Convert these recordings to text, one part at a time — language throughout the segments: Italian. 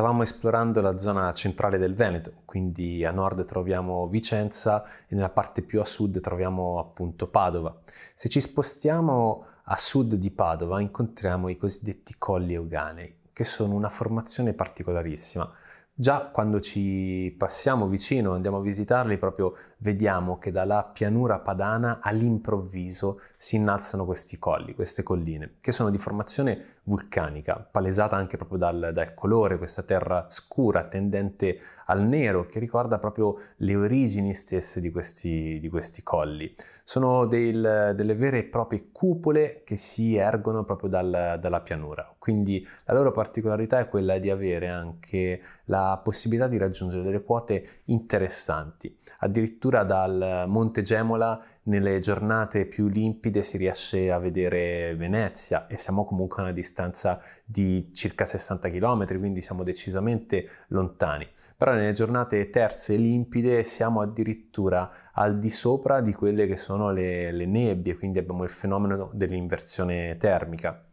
Stavamo esplorando la zona centrale del Veneto, quindi a nord troviamo Vicenza e nella parte più a sud troviamo appunto Padova. Se ci spostiamo a sud di Padova incontriamo i cosiddetti colli euganei, che sono una formazione particolarissima. Già quando ci passiamo vicino, andiamo a visitarli, proprio vediamo che dalla pianura padana all'improvviso si innalzano questi colli, queste colline, che sono di formazione vulcanica, palesata anche proprio dal, dal colore, questa terra scura, tendente al nero, che ricorda proprio le origini stesse di questi, di questi colli. Sono del, delle vere e proprie cupole che si ergono proprio dal, dalla pianura, quindi la loro particolarità è quella di avere anche la possibilità di raggiungere delle quote interessanti. Addirittura dal Monte Gemola nelle giornate più limpide si riesce a vedere Venezia e siamo comunque a una distanza di circa 60 km, quindi siamo decisamente lontani. Però nelle giornate terze limpide siamo addirittura al di sopra di quelle che sono le, le nebbie, quindi abbiamo il fenomeno dell'inversione termica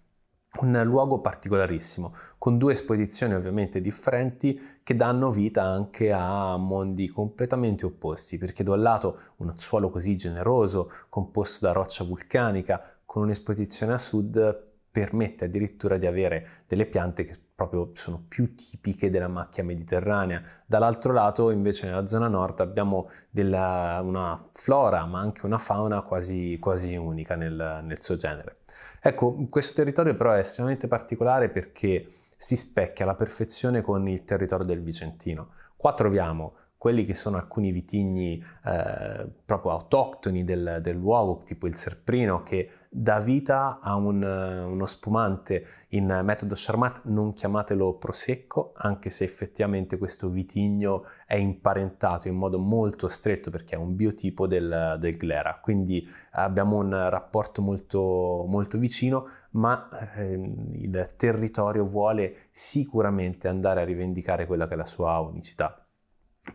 un luogo particolarissimo, con due esposizioni ovviamente differenti che danno vita anche a mondi completamente opposti, perché da un lato un suolo così generoso, composto da roccia vulcanica, con un'esposizione a sud permette addirittura di avere delle piante che proprio sono più tipiche della macchia mediterranea. Dall'altro lato, invece, nella zona nord abbiamo della, una flora, ma anche una fauna quasi, quasi unica nel, nel, suo genere. Ecco, questo territorio però è estremamente particolare perché si specchia alla perfezione con il territorio del Vicentino. Qua troviamo quelli che sono alcuni vitigni eh, proprio autoctoni del, del, luogo, tipo il serprino, che dà vita a un, eh, uno spumante in metodo Charmat, non chiamatelo prosecco, anche se effettivamente questo vitigno è imparentato in modo molto stretto perché è un biotipo del, del glera, quindi abbiamo un rapporto molto, molto vicino, ma eh, il territorio vuole sicuramente andare a rivendicare quella che è la sua unicità.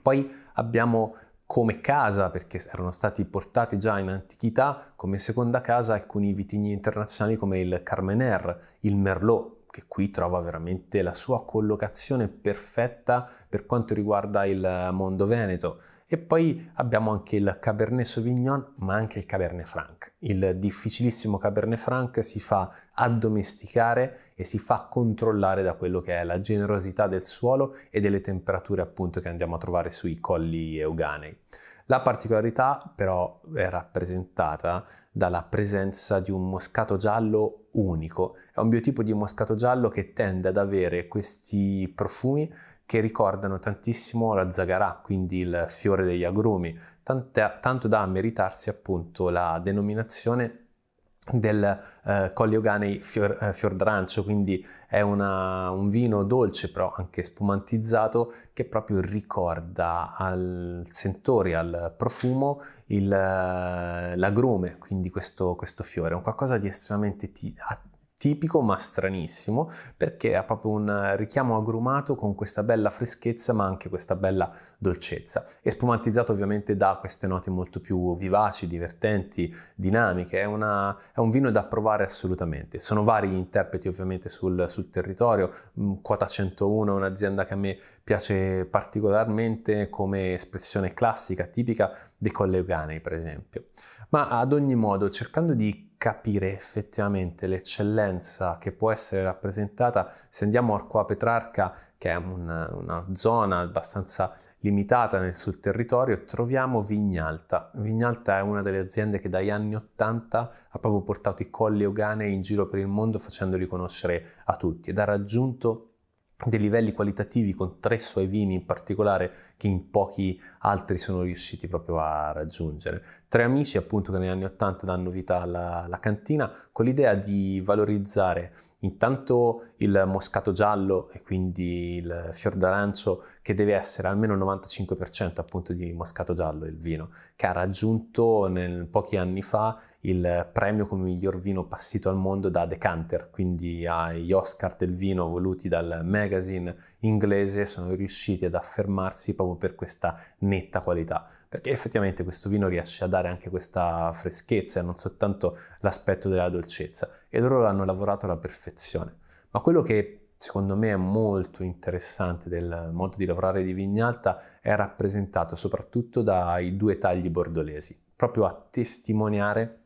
Poi abbiamo come casa, perché erano stati portati già in antichità come seconda casa alcuni vitigni internazionali come il Carmener, il Merlot, che qui trova veramente la sua collocazione perfetta per quanto riguarda il mondo veneto e poi abbiamo anche il Cabernet Sauvignon, ma anche il Cabernet Franc. Il difficilissimo Cabernet Franc si fa addomesticare e si fa controllare da quello che è la generosità del suolo e delle temperature appunto che andiamo a trovare sui colli euganei. La particolarità però è rappresentata dalla presenza di un moscato giallo unico. È un biotipo di moscato giallo che tende ad avere questi profumi che ricordano tantissimo la zagarà, quindi il fiore degli agrumi, tante, tanto da meritarsi appunto la denominazione del eh, Colli fior, eh, fior d'arancio, quindi è una, un vino dolce però anche spumantizzato che proprio ricorda al sentore, al profumo il, eh, l'agrume, quindi questo, questo fiore, è un qualcosa di estremamente attivo tipico ma stranissimo perché ha proprio un richiamo agrumato con questa bella freschezza ma anche questa bella dolcezza e spumantizzato ovviamente da queste note molto più vivaci, divertenti, dinamiche, è, una, è un vino da provare assolutamente. Sono vari gli interpreti ovviamente sul, sul territorio, mm, Quota 101 è un'azienda che a me piace particolarmente come espressione classica, tipica dei Colle Euganei per esempio, ma ad ogni modo cercando di capire effettivamente l'eccellenza che può essere rappresentata se andiamo a qua Petrarca, che è una, una zona abbastanza limitata nel suo territorio, troviamo Vignalta. Vignalta è una delle aziende che dagli anni 80 ha proprio portato i colli euganei in giro per il mondo facendoli conoscere a tutti ed ha raggiunto dei livelli qualitativi con tre suoi vini in particolare che in pochi altri sono riusciti proprio a raggiungere. Tre amici appunto che negli anni 80 danno vita alla, alla cantina con l'idea di valorizzare Intanto il moscato giallo e quindi il fior d'arancio che deve essere almeno il 95% appunto di moscato giallo il vino che ha raggiunto nel, pochi anni fa il premio come miglior vino passito al mondo da Decanter, quindi agli Oscar del vino voluti dal magazine inglese sono riusciti ad affermarsi proprio per questa netta qualità perché effettivamente questo vino riesce a dare anche questa freschezza e non soltanto l'aspetto della dolcezza e loro l'hanno lavorato alla perfezione. Ma quello che secondo me è molto interessante del modo di lavorare di Vignalta è rappresentato soprattutto dai due tagli bordolesi, proprio a testimoniare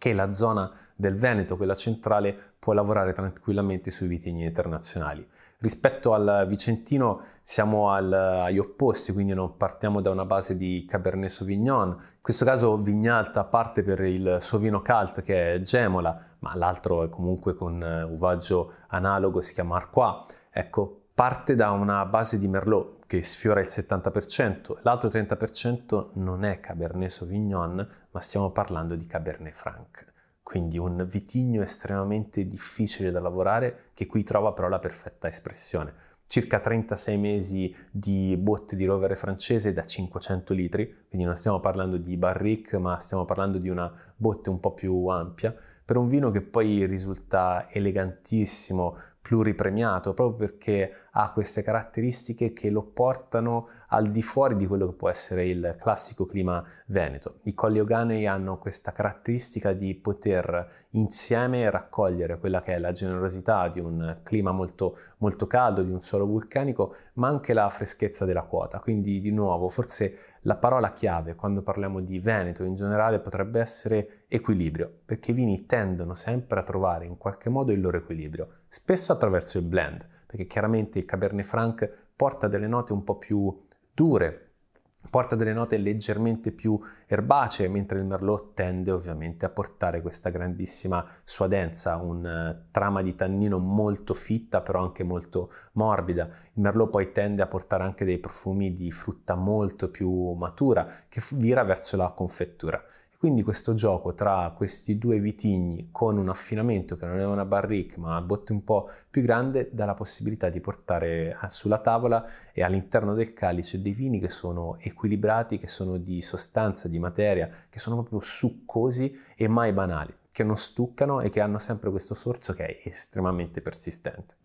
che la zona del Veneto, quella centrale, può lavorare tranquillamente sui vitigni internazionali. Rispetto al Vicentino siamo al, agli opposti, quindi non partiamo da una base di Cabernet Sauvignon. In questo caso Vignalta parte per il suo vino calt che è Gemola, ma l'altro è comunque con eh, uvaggio analogo, si chiama Arquà. Ecco, parte da una base di Merlot che sfiora il 70%, l'altro 30% non è Cabernet Sauvignon, ma stiamo parlando di Cabernet Franc. Quindi un vitigno estremamente difficile da lavorare che qui trova però la perfetta espressione. Circa 36 mesi di botte di rovere francese da 500 litri, quindi non stiamo parlando di barrique, ma stiamo parlando di una botte un po' più ampia, per un vino che poi risulta elegantissimo, pluripremiato proprio perché ha queste caratteristiche che lo portano al di fuori di quello che può essere il classico clima veneto. I Colli Oganei hanno questa caratteristica di poter insieme raccogliere quella che è la generosità di un clima molto, molto caldo, di un suolo vulcanico, ma anche la freschezza della quota. Quindi di nuovo forse la parola chiave quando parliamo di Veneto in generale potrebbe essere equilibrio, perché i vini tendono sempre a trovare in qualche modo il loro equilibrio, spesso attraverso il blend, perché chiaramente il Cabernet Franc porta delle note un po' più dure porta delle note leggermente più erbacee, mentre il merlot tende ovviamente a portare questa grandissima sua densa, un eh, trama di tannino molto fitta, però anche molto morbida. Il merlot poi tende a portare anche dei profumi di frutta molto più matura, che vira verso la confettura. Quindi questo gioco tra questi due vitigni con un affinamento che non è una barrique ma a botte un po' più grande dà la possibilità di portare sulla tavola e all'interno del calice dei vini che sono equilibrati, che sono di sostanza, di materia, che sono proprio succosi e mai banali, che non stuccano e che hanno sempre questo sorso che è estremamente persistente.